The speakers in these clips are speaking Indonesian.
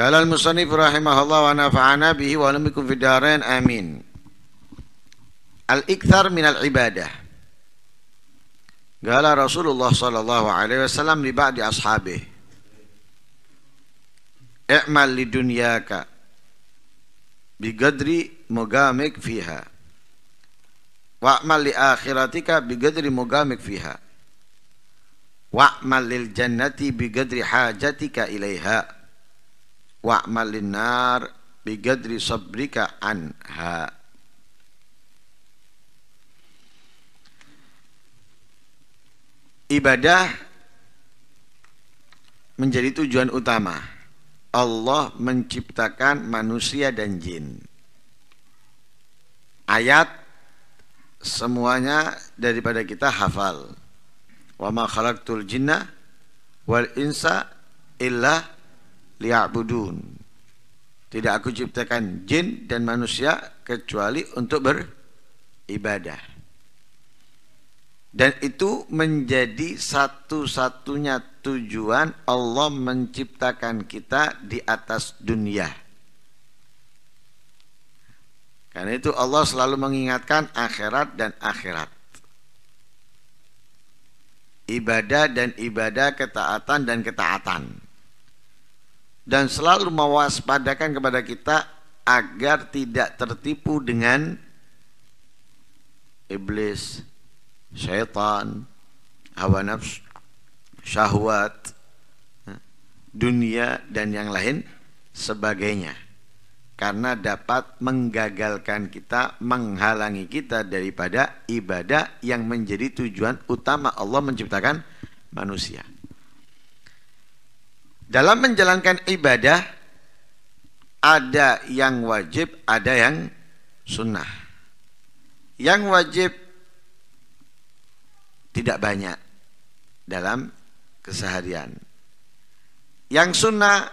Qala al-musannif rahimahullah wa nafa'ana bihi wa lam amin. Al-ikthar min al-ibadah. Qala Rasulullah sallallahu alaihi wasallam li ba'di ashabihi. I'mal li dunyaka bigadri mugamik fiha. Wa'mal li akhiratika bigadri mugamik fiha. lil jannati bigadri hajatika ilaiha wa'malin nar bigadri sabrika anha ibadah menjadi tujuan utama Allah menciptakan manusia dan jin ayat semuanya daripada kita hafal wa ma khalaqtul jinna wal insa illa liya'budun. Tidak aku ciptakan jin dan manusia kecuali untuk beribadah. Dan itu menjadi satu-satunya tujuan Allah menciptakan kita di atas dunia. Karena itu Allah selalu mengingatkan akhirat dan akhirat. Ibadah dan ibadah, ketaatan dan ketaatan dan selalu mewaspadakan kepada kita agar tidak tertipu dengan iblis, syaitan, hawa nafsu, syahwat, eh, dunia dan yang lain sebagainya. Karena dapat menggagalkan kita, menghalangi kita daripada ibadah yang menjadi tujuan utama Allah menciptakan manusia. Dalam menjalankan ibadah ada yang wajib, ada yang sunnah. Yang wajib tidak banyak dalam keseharian. Yang sunnah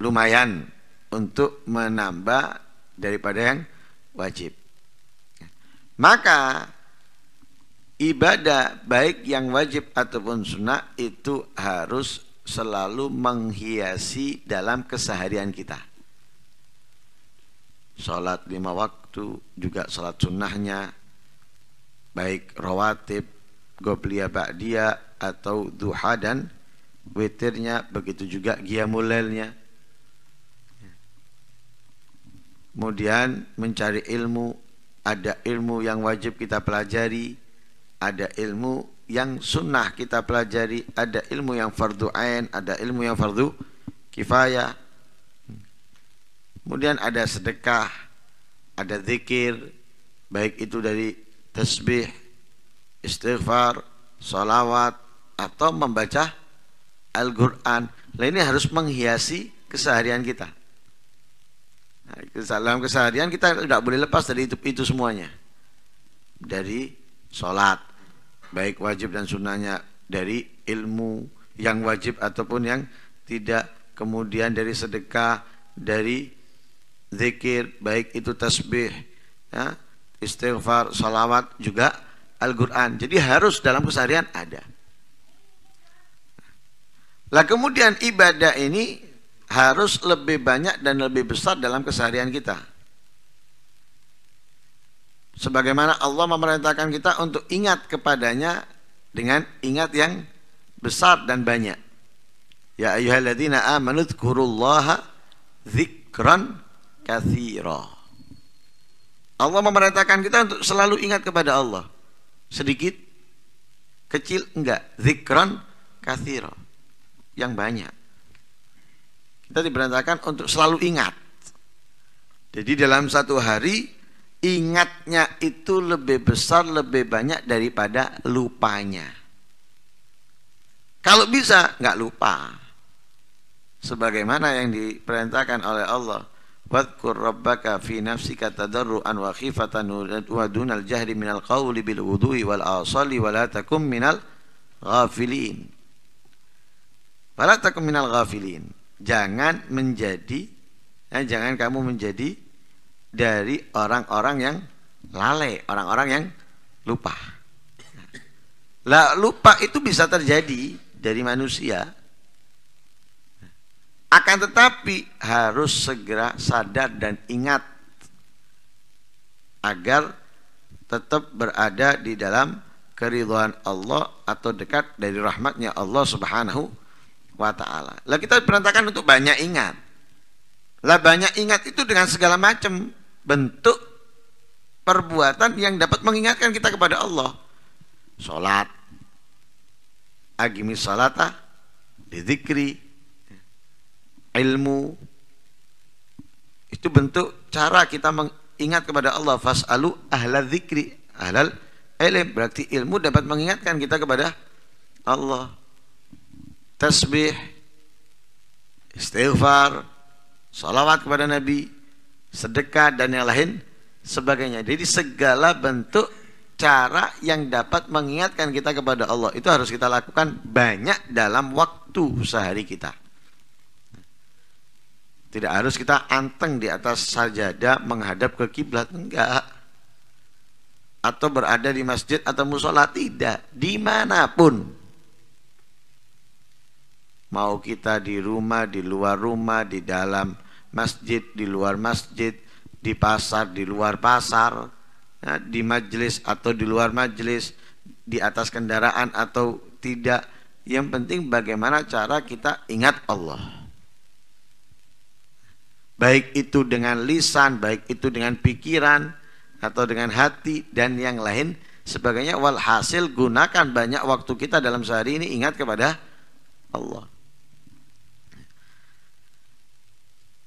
lumayan untuk menambah daripada yang wajib. Maka ibadah baik yang wajib ataupun sunnah itu harus selalu menghiasi dalam keseharian kita. Salat lima waktu juga salat sunnahnya baik rawatib, goblia ba'dia atau duha dan witirnya begitu juga giamulelnya. Kemudian mencari ilmu, ada ilmu yang wajib kita pelajari, ada ilmu yang sunnah kita pelajari, ada ilmu yang fardu ain, ada ilmu yang fardu kifayah. Kemudian ada sedekah, ada zikir, baik itu dari tasbih, istighfar, solawat atau membaca Al-Quran. Nah, ini harus menghiasi keseharian kita. Nah, dalam keseharian kita tidak boleh lepas dari itu, itu semuanya. Dari sholat, baik wajib dan sunnahnya dari ilmu yang wajib ataupun yang tidak kemudian dari sedekah dari zikir baik itu tasbih ya, istighfar salawat juga Al-Quran jadi harus dalam keseharian ada lah kemudian ibadah ini harus lebih banyak dan lebih besar dalam keseharian kita sebagaimana Allah memerintahkan kita untuk ingat kepadanya dengan ingat yang besar dan banyak. Ya ayyuhalladzina amanu dzkurullaha dzikran katsira. Allah memerintahkan kita untuk selalu ingat kepada Allah. Sedikit, kecil enggak, dzikran katsira. Yang banyak. Kita diperintahkan untuk selalu ingat. Jadi dalam satu hari ingatnya itu lebih besar, lebih banyak daripada lupanya. Kalau bisa, nggak lupa. Sebagaimana yang diperintahkan oleh Allah. Wadkur rabbaka fi nafsika tadarruan wa khifatan wa dunal jahri minal qawli bil wudu'i wal asali wa la takum minal ghafilin. Wa la takum minal ghafilin. Jangan menjadi, eh, jangan kamu menjadi dari orang-orang yang lalai, orang-orang yang lupa. Lah lupa itu bisa terjadi dari manusia. Akan tetapi harus segera sadar dan ingat agar tetap berada di dalam keriduan Allah atau dekat dari rahmatnya Allah Subhanahu wa taala. Lah kita diperintahkan untuk banyak ingat. Lah banyak ingat itu dengan segala macam bentuk perbuatan yang dapat mengingatkan kita kepada Allah. Salat. Agimi salata dizikri ilmu itu bentuk cara kita mengingat kepada Allah fasalu ahla dzikri ahlal ilm berarti ilmu dapat mengingatkan kita kepada Allah tasbih istighfar salawat kepada Nabi sedekah dan yang lain sebagainya. Jadi segala bentuk cara yang dapat mengingatkan kita kepada Allah itu harus kita lakukan banyak dalam waktu sehari kita. Tidak harus kita anteng di atas sajadah menghadap ke kiblat enggak. Atau berada di masjid atau musola tidak, dimanapun. Mau kita di rumah, di luar rumah, di dalam masjid di luar masjid, di pasar di luar pasar, ya, di majelis atau di luar majelis, di atas kendaraan atau tidak. Yang penting bagaimana cara kita ingat Allah. Baik itu dengan lisan, baik itu dengan pikiran atau dengan hati dan yang lain sebagainya walhasil gunakan banyak waktu kita dalam sehari ini ingat kepada Allah.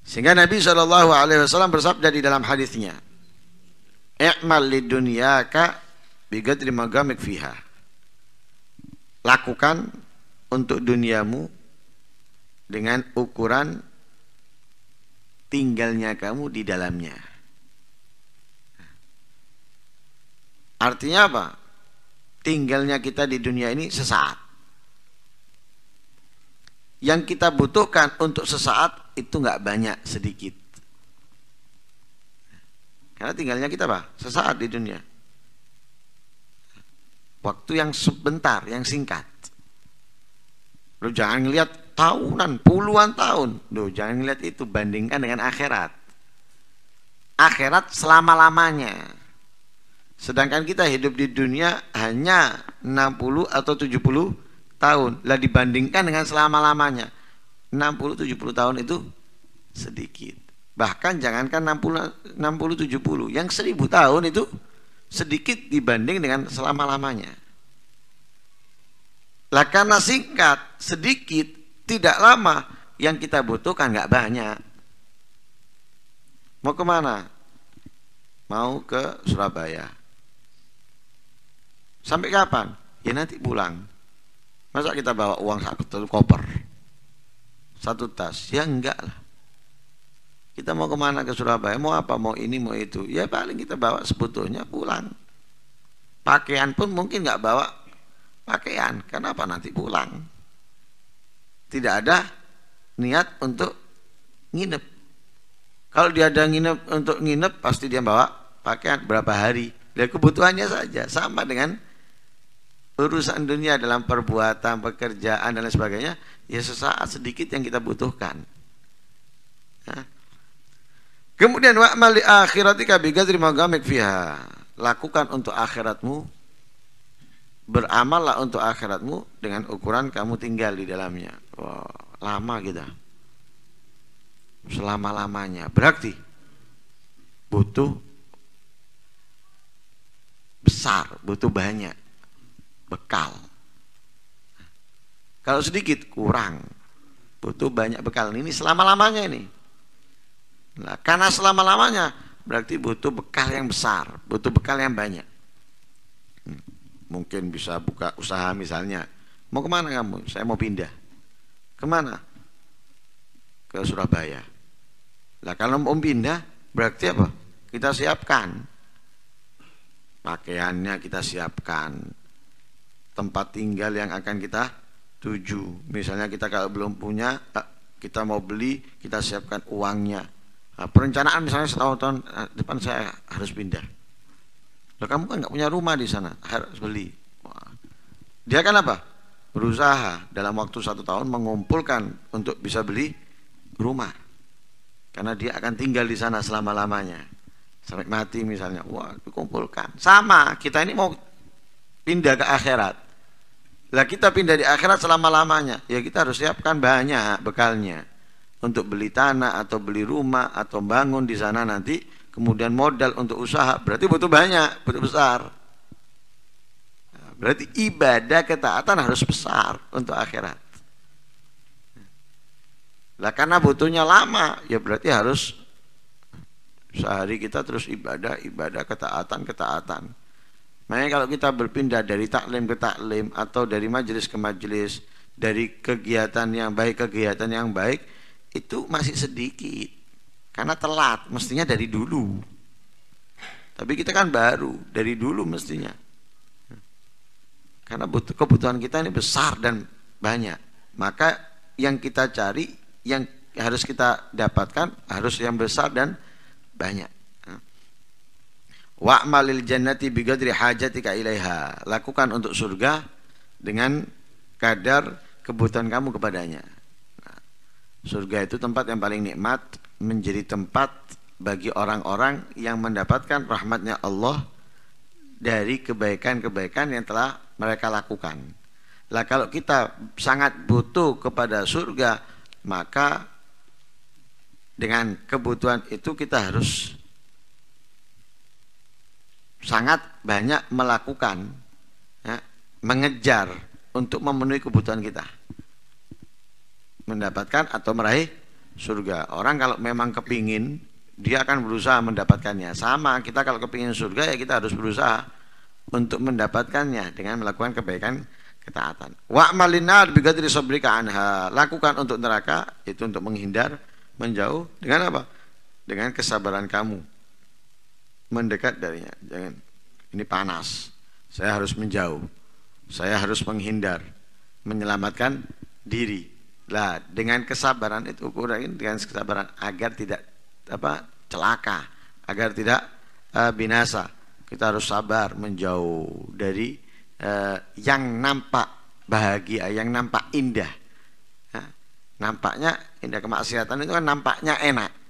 Sehingga Nabi Shallallahu Alaihi Wasallam bersabda di dalam hadisnya, "Ikmal lidunyaka bigadri magamik fiha." Lakukan untuk duniamu dengan ukuran tinggalnya kamu di dalamnya. Artinya apa? Tinggalnya kita di dunia ini sesaat. Yang kita butuhkan untuk sesaat itu nggak banyak sedikit karena tinggalnya kita apa sesaat di dunia waktu yang sebentar yang singkat lo jangan ngelihat tahunan puluhan tahun lo jangan ngelihat itu bandingkan dengan akhirat akhirat selama lamanya sedangkan kita hidup di dunia hanya 60 atau 70 tahun lah dibandingkan dengan selama lamanya 60-70 tahun itu sedikit. Bahkan jangankan 60-70, yang 1000 tahun itu sedikit dibanding dengan selama-lamanya. Lah karena singkat, sedikit, tidak lama, yang kita butuhkan nggak banyak. Mau kemana? Mau ke Surabaya. Sampai kapan? Ya nanti pulang. Masa kita bawa uang satu koper? satu tas ya enggak lah kita mau kemana ke Surabaya mau apa mau ini mau itu ya paling kita bawa sebetulnya pulang pakaian pun mungkin nggak bawa pakaian kenapa nanti pulang tidak ada niat untuk nginep kalau dia ada nginep untuk nginep pasti dia bawa pakaian berapa hari dia kebutuhannya saja sama dengan urusan dunia dalam perbuatan, pekerjaan dan lain sebagainya, ya sesaat sedikit yang kita butuhkan. Ya. Kemudian wa'mal li akhiratika bi magamik fiha. Lakukan untuk akhiratmu beramallah untuk akhiratmu dengan ukuran kamu tinggal di dalamnya. Wow, lama kita. Selama-lamanya. Berarti butuh besar, butuh banyak bekal. Kalau sedikit kurang, butuh banyak bekal. Ini selama-lamanya ini. Nah, karena selama-lamanya berarti butuh bekal yang besar, butuh bekal yang banyak. Hmm. Mungkin bisa buka usaha misalnya. Mau kemana kamu? Saya mau pindah. Kemana? Ke Surabaya. Nah, kalau mau pindah berarti apa? Kita siapkan pakaiannya kita siapkan, tempat tinggal yang akan kita tuju. Misalnya kita kalau belum punya, eh, kita mau beli, kita siapkan uangnya. Nah, perencanaan misalnya setahun tahun eh, depan saya harus pindah. Loh, kamu kan nggak punya rumah di sana, harus beli. Dia kan apa? Berusaha dalam waktu satu tahun mengumpulkan untuk bisa beli rumah. Karena dia akan tinggal di sana selama-lamanya. Sampai mati misalnya, wah dikumpulkan. Sama, kita ini mau pindah ke akhirat lah kita pindah di akhirat selama-lamanya, ya kita harus siapkan banyak bekalnya untuk beli tanah atau beli rumah atau bangun di sana nanti kemudian modal untuk usaha berarti butuh banyak butuh besar berarti ibadah ketaatan harus besar untuk akhirat lah karena butuhnya lama ya berarti harus sehari kita terus ibadah ibadah ketaatan ketaatan Makanya kalau kita berpindah dari taklim ke taklim atau dari majelis ke majelis, dari kegiatan yang baik ke kegiatan yang baik itu masih sedikit karena telat mestinya dari dulu tapi kita kan baru dari dulu mestinya karena butuh kebutuhan kita ini besar dan banyak maka yang kita cari yang harus kita dapatkan harus yang besar dan banyak Wa'malil jannati bigadri hajatika ilaiha. Lakukan untuk surga dengan kadar kebutuhan kamu kepadanya. Nah, surga itu tempat yang paling nikmat menjadi tempat bagi orang-orang yang mendapatkan rahmatnya Allah dari kebaikan-kebaikan yang telah mereka lakukan. Lah kalau kita sangat butuh kepada surga, maka dengan kebutuhan itu kita harus sangat banyak melakukan ya, mengejar untuk memenuhi kebutuhan kita mendapatkan atau meraih surga orang kalau memang kepingin dia akan berusaha mendapatkannya sama kita kalau kepingin surga ya kita harus berusaha untuk mendapatkannya dengan melakukan kebaikan ketaatan. Wa malinar bigadri sabrika anha. Lakukan untuk neraka itu untuk menghindar, menjauh dengan apa? Dengan kesabaran kamu mendekat darinya jangan ini panas saya harus menjauh saya harus menghindar menyelamatkan diri lah dengan kesabaran itu ukurannya dengan kesabaran agar tidak apa celaka agar tidak uh, binasa kita harus sabar menjauh dari uh, yang nampak bahagia yang nampak indah nah, nampaknya indah kemaksiatan itu kan nampaknya enak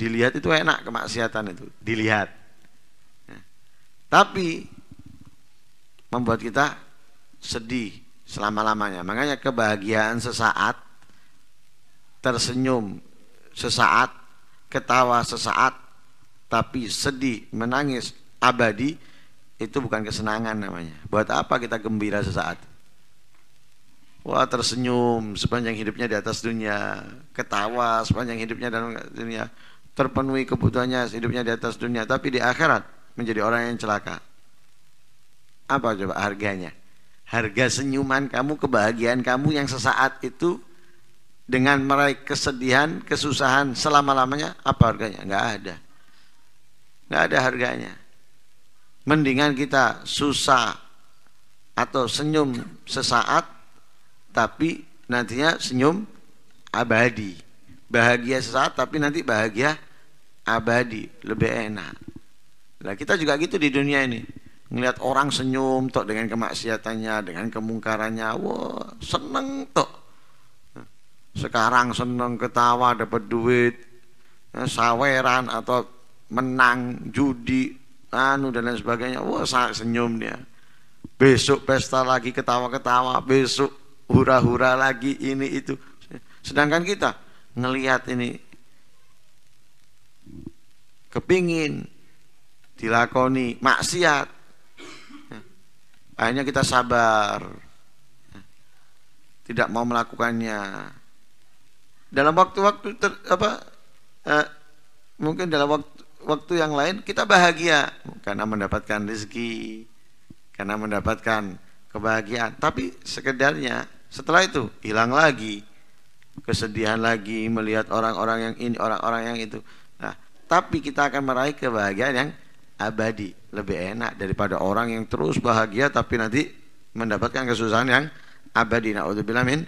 Dilihat itu enak kemaksiatan itu, dilihat. Ya. tapi membuat kita sedih selama-lamanya. Makanya kebahagiaan sesaat, tersenyum sesaat, ketawa sesaat, tapi sedih, menangis abadi itu bukan kesenangan namanya. Buat apa kita gembira sesaat? Wah tersenyum sepanjang hidupnya di atas dunia, ketawa sepanjang hidupnya dalam dunia terpenuhi kebutuhannya hidupnya di atas dunia tapi di akhirat menjadi orang yang celaka apa coba harganya harga senyuman kamu kebahagiaan kamu yang sesaat itu dengan meraih kesedihan kesusahan selama-lamanya apa harganya nggak ada nggak ada harganya mendingan kita susah atau senyum sesaat tapi nantinya senyum abadi bahagia sesaat tapi nanti bahagia abadi lebih enak lah kita juga gitu di dunia ini ngelihat orang senyum tok dengan kemaksiatannya dengan kemungkarannya wah seneng tok sekarang seneng ketawa dapat duit eh, saweran atau menang judi anu dan lain sebagainya wah sangat senyum dia besok pesta lagi ketawa-ketawa besok hura-hura lagi ini itu sedangkan kita ngelihat ini kepingin dilakoni maksiat akhirnya kita sabar tidak mau melakukannya dalam waktu-waktu apa eh, mungkin dalam waktu waktu yang lain kita bahagia karena mendapatkan rezeki karena mendapatkan kebahagiaan tapi sekedarnya setelah itu hilang lagi kesedihan lagi melihat orang-orang yang ini orang-orang yang itu tapi kita akan meraih kebahagiaan yang abadi lebih enak daripada orang yang terus bahagia tapi nanti mendapatkan kesusahan yang abadi naudzubillah min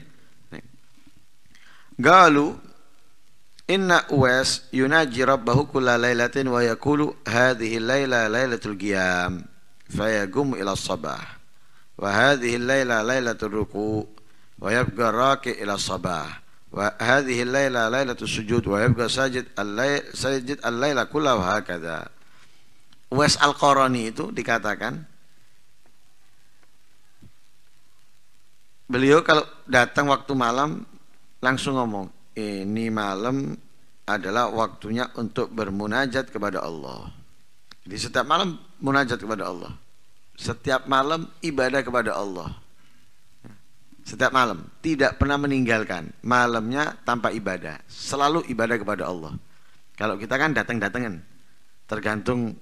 galu inna uwais yunaji rabbahu kulla lailatin wa yakulu hadhihi layla lailatul qiyam fayagum ila sabah wa hadhihi layla lailatul ruku wa yabqa raki ila sabah وهذه الليلة ليلة السجود ويبقى ساجد الليل ساجد الليلة كلها وهكذا Wes Al-Qarani itu dikatakan Beliau kalau datang waktu malam langsung ngomong ini malam adalah waktunya untuk bermunajat kepada Allah. Jadi setiap malam munajat kepada Allah. Setiap malam ibadah kepada Allah setiap malam tidak pernah meninggalkan malamnya tanpa ibadah selalu ibadah kepada Allah kalau kita kan datang datangan tergantung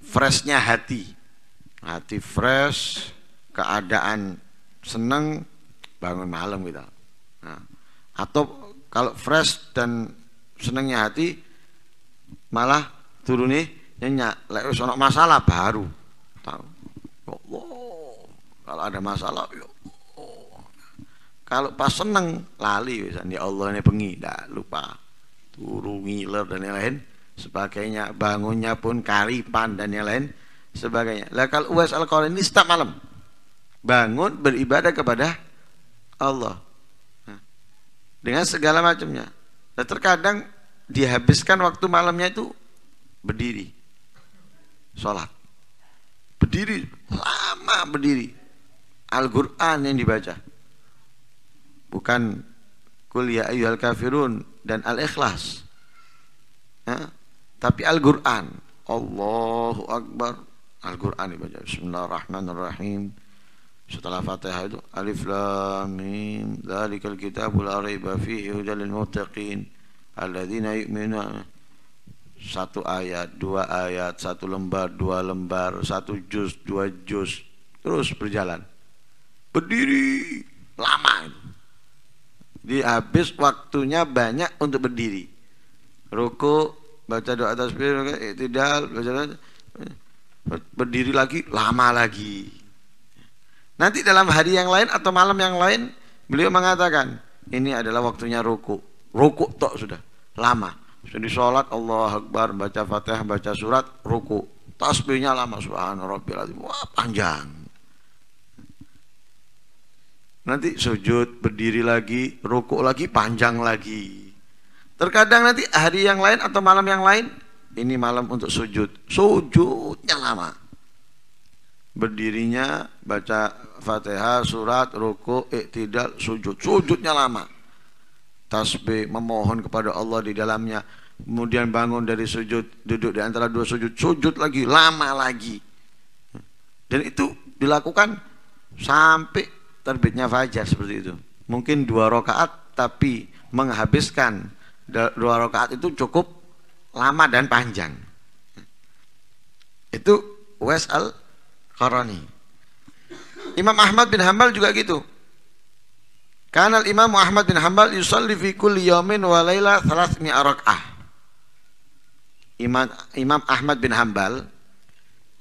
freshnya hati hati fresh keadaan seneng bangun malam kita nah, atau kalau fresh dan senengnya hati malah turun nih nyenyak lek masalah baru tahu Ya kalau ada masalah ya kalau pas seneng lali ya Allah ini pengi dah lupa turu ngiler dan yang lain sebagainya bangunnya pun karipan dan yang lain sebagainya lah kalau us al ini setiap malam bangun beribadah kepada Allah dengan segala macamnya nah, terkadang dihabiskan waktu malamnya itu berdiri sholat berdiri lama berdiri Al-Quran yang dibaca bukan kuliah ya ayu Al kafirun dan al-ikhlas ya? tapi Al-Quran Allahu Akbar Al-Quran dibaca Bismillahirrahmanirrahim setelah Fatihah itu Alif Lam Mim dalikal kitabul la raiba fihi hudalil muttaqin alladzina yu'minuna satu ayat, dua ayat, satu lembar, dua lembar, satu jus, dua jus, terus berjalan. Berdiri lama. Di habis waktunya banyak untuk berdiri. Ruku, baca doa tasbih, tidak baca berdiri lagi lama lagi. Nanti dalam hari yang lain atau malam yang lain beliau mengatakan ini adalah waktunya ruku. Ruku tok sudah lama jadi sholat Allah Akbar, baca fatihah, baca surat, ruku. Tasbihnya lama subhanallah, wah panjang. Nanti sujud, berdiri lagi, ruku lagi, panjang lagi. Terkadang nanti hari yang lain atau malam yang lain, ini malam untuk sujud. Sujudnya lama. Berdirinya baca Fatihah, surat, ruku, iktidal, sujud. Sujudnya lama tasbih, memohon kepada Allah di dalamnya. Kemudian bangun dari sujud, duduk di antara dua sujud, sujud lagi, lama lagi. Dan itu dilakukan sampai terbitnya fajar seperti itu. Mungkin dua rakaat tapi menghabiskan dua rakaat itu cukup lama dan panjang. Itu Wes al Imam Ahmad bin Hambal juga gitu. Karena imam Ahmad bin Hamal yusalli fi kulli yamin wa laila thalath raka'ah. Imam, Imam Ahmad bin Hambal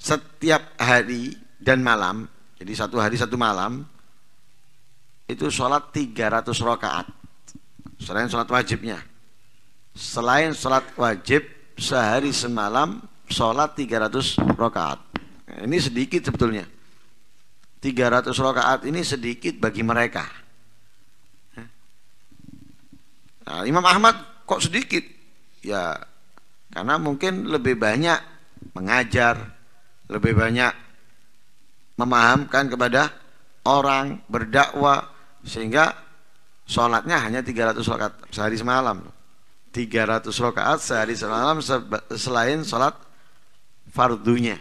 setiap hari dan malam, jadi satu hari satu malam itu sholat 300 rakaat. Selain sholat wajibnya. Selain sholat wajib sehari semalam sholat 300 rakaat. Ini sedikit sebetulnya. 300 rakaat ini sedikit bagi mereka Nah, Imam Ahmad kok sedikit? Ya, karena mungkin lebih banyak mengajar, lebih banyak memahamkan kepada orang berdakwah sehingga sholatnya hanya 300 rakaat sehari semalam 300 rakaat sehari semalam selain sholat fardunya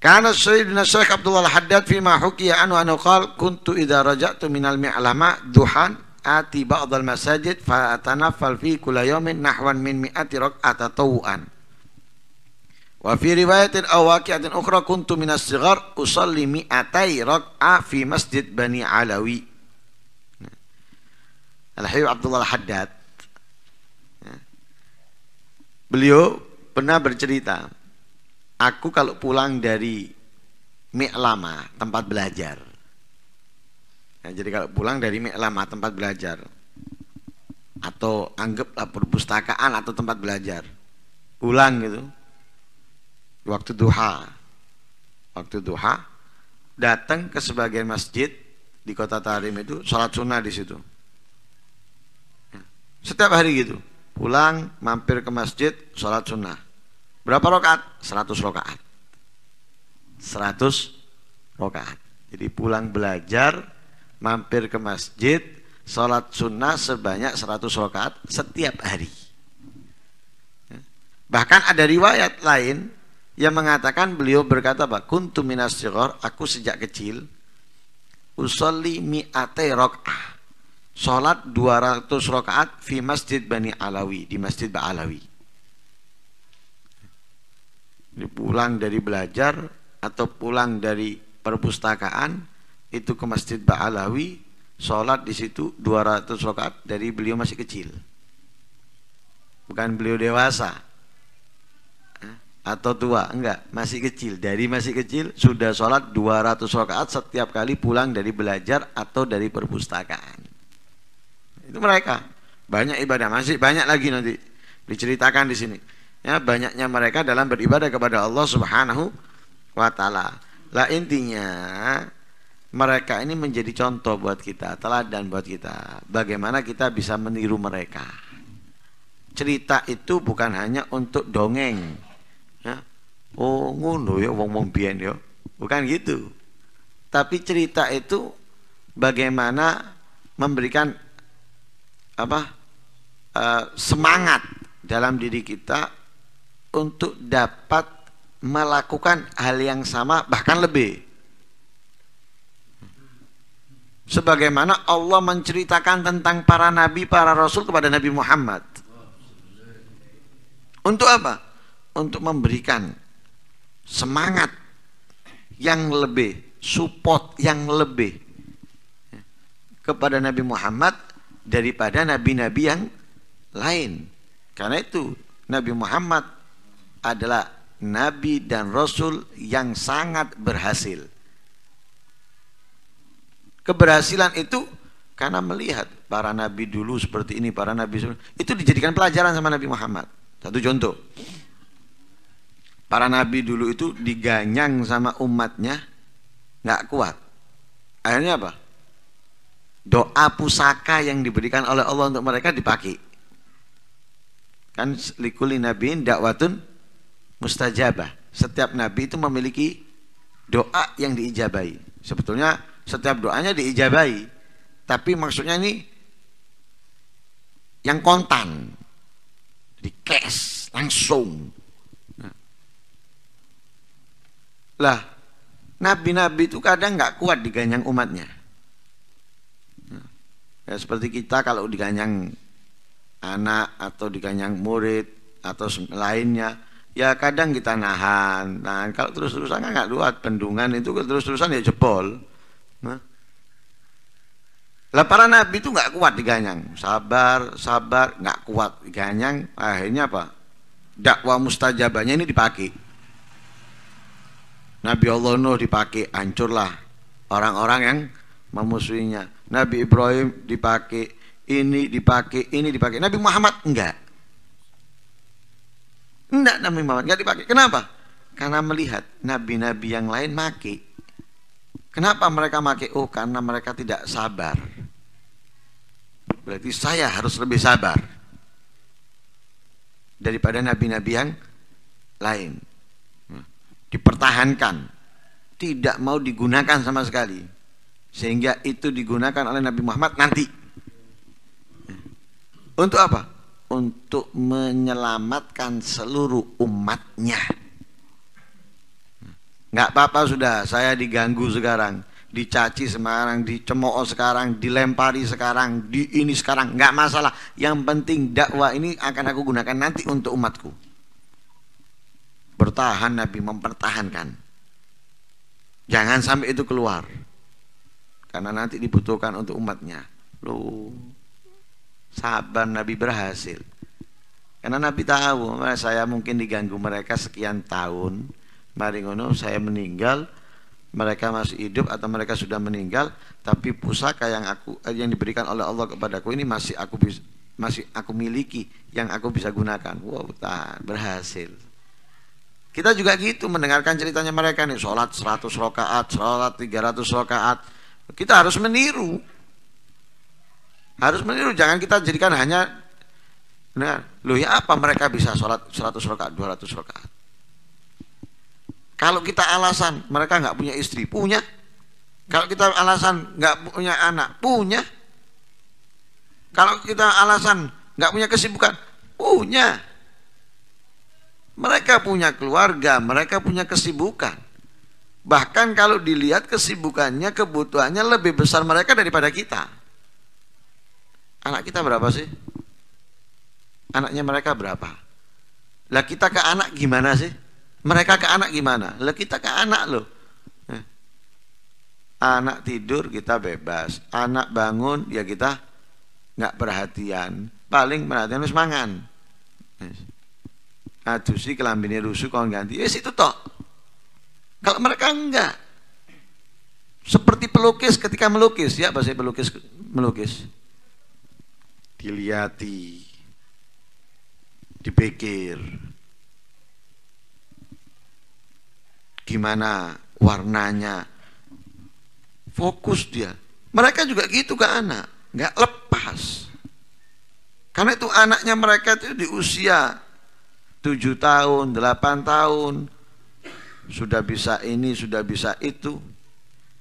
Karena Sayyidina Syekh Abdullah Al-Haddad fima hukiya anu anu qal kuntu idza raja'tu minal mi'lama duhan ati ba'dal masajid fa atanaffal fi kulayamin nahwan min mi'ati raq'ata tawuan. Wa fi riwayatin aw waqi'atin ukhra kuntu minas sighar usalli mi'atai raq'a fi masjid Bani Alawi. Al-Habib Abdullah Al-Haddad beliau pernah bercerita aku kalau pulang dari lama tempat belajar nah, jadi kalau pulang dari lama tempat belajar atau anggaplah perpustakaan atau tempat belajar pulang gitu waktu duha waktu duha datang ke sebagian masjid di kota Tarim itu sholat sunnah di situ ya. setiap hari gitu pulang mampir ke masjid sholat sunnah Berapa rokaat? 100 rokaat. 100 rokaat. Jadi pulang belajar, mampir ke masjid, sholat sunnah sebanyak 100 rokaat setiap hari. Ya. Bahkan ada riwayat lain yang mengatakan beliau berkata, Pak, kuntu minas jiror, aku sejak kecil, usolli ate rokaat, Sholat 200 rokaat di masjid Bani Alawi, di masjid Ba'alawi pulang dari belajar atau pulang dari perpustakaan itu ke Masjid Ba'alawi sholat di situ 200 rakaat dari beliau masih kecil bukan beliau dewasa eh, atau tua enggak masih kecil dari masih kecil sudah sholat 200 rakaat setiap kali pulang dari belajar atau dari perpustakaan itu mereka banyak ibadah masih banyak lagi nanti diceritakan di sini ya banyaknya mereka dalam beribadah kepada Allah Subhanahu wa taala. Lah intinya mereka ini menjadi contoh buat kita, teladan buat kita. Bagaimana kita bisa meniru mereka? Cerita itu bukan hanya untuk dongeng. Ya. Oh, ngono ya wong wong biyen ya. Bukan gitu. Tapi cerita itu bagaimana memberikan apa? Uh, semangat dalam diri kita untuk dapat melakukan hal yang sama bahkan lebih. Sebagaimana Allah menceritakan tentang para nabi, para rasul kepada Nabi Muhammad. Untuk apa? Untuk memberikan semangat yang lebih, support yang lebih kepada Nabi Muhammad daripada nabi-nabi yang lain. Karena itu Nabi Muhammad adalah nabi dan rasul yang sangat berhasil. Keberhasilan itu karena melihat para nabi dulu seperti ini, para nabi itu dijadikan pelajaran sama Nabi Muhammad. Satu contoh. Para nabi dulu itu diganyang sama umatnya nggak kuat. Akhirnya apa? Doa pusaka yang diberikan oleh Allah untuk mereka dipakai. Kan likuli nabiin dakwatun mustajabah. Setiap nabi itu memiliki doa yang diijabahi. Sebetulnya setiap doanya diijabahi, tapi maksudnya ini yang kontan, di cash langsung. Lah, nabi-nabi itu kadang nggak kuat diganyang umatnya. Ya, seperti kita kalau diganyang anak atau diganyang murid atau lainnya, ya kadang kita nahan nah kalau terus-terusan kan nggak kuat bendungan itu terus-terusan ya jebol nah. lah para nabi itu nggak kuat diganyang sabar sabar nggak kuat diganyang akhirnya apa dakwah mustajabannya ini dipakai Nabi Allah Nuh dipakai hancurlah orang-orang yang memusuhinya Nabi Ibrahim dipakai ini dipakai ini dipakai Nabi Muhammad enggak Enggak Nabi Muhammad, enggak dipakai. Kenapa? Karena melihat nabi-nabi yang lain maki. Kenapa mereka maki? Oh, karena mereka tidak sabar. Berarti saya harus lebih sabar daripada nabi-nabi yang lain. Dipertahankan, tidak mau digunakan sama sekali. Sehingga itu digunakan oleh Nabi Muhammad nanti. Untuk apa? untuk menyelamatkan seluruh umatnya. Nggak apa-apa sudah, saya diganggu sekarang, dicaci sekarang, dicemooh sekarang, dilempari sekarang, di ini sekarang, nggak masalah. Yang penting dakwah ini akan aku gunakan nanti untuk umatku. Bertahan Nabi mempertahankan. Jangan sampai itu keluar. Karena nanti dibutuhkan untuk umatnya. Loh, sahabat Nabi berhasil. Karena Nabi tahu, saya mungkin diganggu mereka sekian tahun. Mari ngono, saya meninggal, mereka masih hidup atau mereka sudah meninggal, tapi pusaka yang aku eh, yang diberikan oleh Allah kepadaku ini masih aku masih aku miliki yang aku bisa gunakan. Wow, tahan, berhasil. Kita juga gitu mendengarkan ceritanya mereka nih, sholat 100 rokaat, sholat 300 rokaat. Kita harus meniru harus meniru jangan kita jadikan hanya nah, loh ya apa mereka bisa sholat 100 rakaat 200 rakaat kalau kita alasan mereka nggak punya istri punya kalau kita alasan nggak punya anak punya kalau kita alasan nggak punya kesibukan punya mereka punya keluarga mereka punya kesibukan bahkan kalau dilihat kesibukannya kebutuhannya lebih besar mereka daripada kita Anak kita berapa sih? Anaknya mereka berapa? Lah kita ke anak gimana sih? Mereka ke anak gimana? Lah kita ke anak loh. Eh. Anak tidur kita bebas, anak bangun ya kita nggak perhatian. Paling perhatian harus mangan. Aduh sih kelambini rusuh kalau ganti. Ya yes, itu toh. Kalau mereka enggak, seperti pelukis ketika melukis ya bahasa pelukis melukis Dilihati, dipikir gimana warnanya fokus dia mereka juga gitu ke anak nggak lepas karena itu anaknya mereka itu di usia 7 tahun 8 tahun sudah bisa ini sudah bisa itu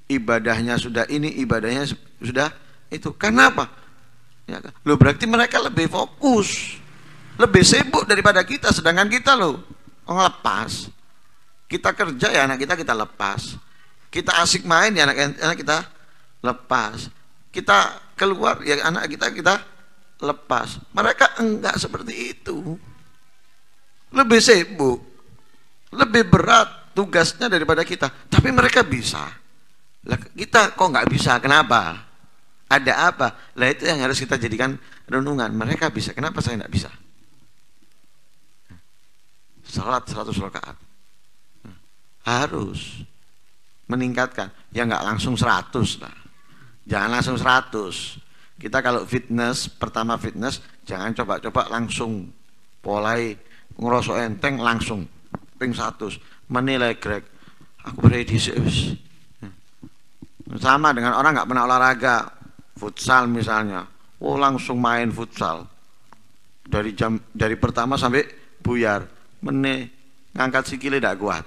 ibadahnya sudah ini ibadahnya sudah itu Kenapa? Ya kan? Loh berarti mereka lebih fokus, lebih sibuk daripada kita. Sedangkan kita loh oh, lepas. Kita kerja ya anak kita kita lepas. Kita asik main ya anak anak kita lepas. Kita keluar ya anak kita kita lepas. Mereka enggak seperti itu. Lebih sibuk, lebih berat tugasnya daripada kita. Tapi mereka bisa. Lah, kita kok nggak bisa? Kenapa? Ada apa? Lah itu yang harus kita jadikan renungan. Mereka bisa, kenapa saya tidak bisa? Salat 100 rakaat. Harus meningkatkan. Ya nggak langsung seratus lah. Jangan langsung seratus. Kita kalau fitness, pertama fitness, jangan coba-coba langsung polai ngerosok enteng langsung ping 100 menilai Greg aku prediksi sama dengan orang nggak pernah olahraga futsal misalnya oh langsung main futsal dari jam dari pertama sampai buyar mene ngangkat sikile tidak kuat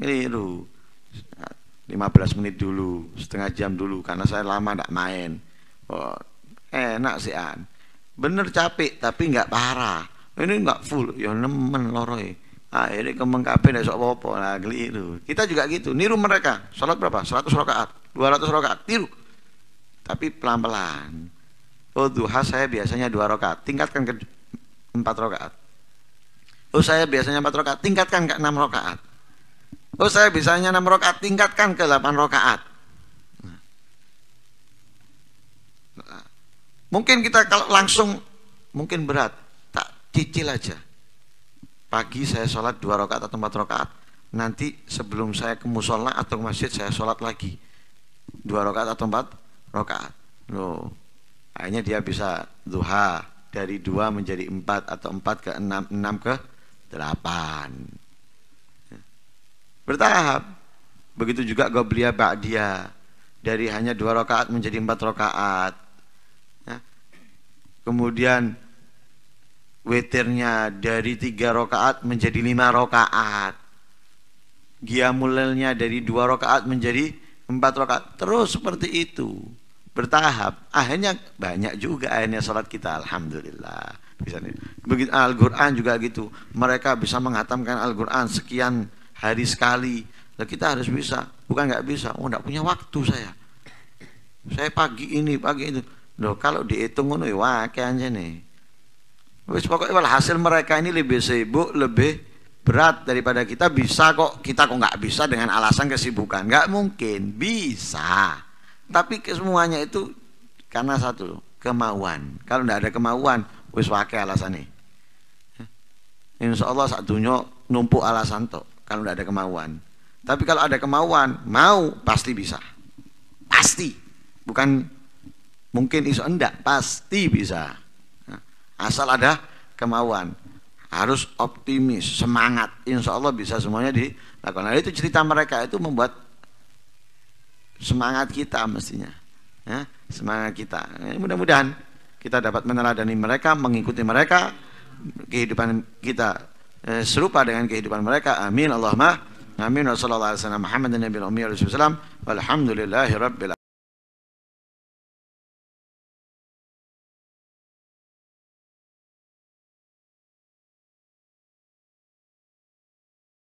ini lu belas menit dulu setengah jam dulu karena saya lama tidak main oh, enak sih an bener capek tapi nggak parah ini nggak full ya nemen loroy e. ah ini kembang kafe sok popo nah keliru kita juga gitu niru mereka sholat berapa 100 rakaat 200 rakaat tiru tapi pelan-pelan oh duha saya biasanya dua rakaat, tingkatkan ke empat rakaat. oh saya biasanya empat rakaat, tingkatkan ke enam rakaat. oh saya biasanya enam rakaat, tingkatkan ke delapan rakaat. Nah, mungkin kita kalau langsung mungkin berat tak cicil aja pagi saya sholat dua rakaat atau empat rakaat nanti sebelum saya ke musola atau ke masjid saya sholat lagi dua rakaat atau empat rokaat. Loh, akhirnya dia bisa duha dari dua menjadi empat atau empat ke enam, enam ke delapan. Bertahap. Begitu juga Gobliya dia Dari hanya dua rokaat menjadi empat rokaat. Ya. Kemudian witirnya dari tiga rokaat menjadi lima rokaat. Giamulelnya dari dua rokaat menjadi empat rokaat. Terus seperti itu bertahap akhirnya banyak juga akhirnya sholat kita alhamdulillah bisa nih begitu Al-Quran juga gitu mereka bisa menghatamkan Al-Quran sekian hari sekali nah, kita harus bisa bukan nggak bisa oh nggak punya waktu saya saya pagi ini pagi itu loh kalau dihitung ngono wah kayaknya nih Wis pokoknya hasil mereka ini lebih sibuk, lebih berat daripada kita bisa kok kita kok nggak bisa dengan alasan kesibukan nggak mungkin bisa tapi semuanya itu karena satu kemauan. Kalau tidak ada kemauan, wis wakai alasan nih. Insya Allah saat dunia numpuk alasan tuh kalau tidak ada kemauan. Tapi kalau ada kemauan, mau pasti bisa. Pasti. Bukan mungkin iso enggak, pasti bisa. Asal ada kemauan. Harus optimis, semangat. Insya Allah bisa semuanya dilakukan. Nah, itu cerita mereka itu membuat semangat kita mestinya. Ya, semangat kita. mudah-mudahan kita dapat meneladani mereka, mengikuti mereka kehidupan kita eh, serupa dengan kehidupan mereka. Amin Allahumma. Amin. Wassalamualaikum warahmatullahi wabarakatuh.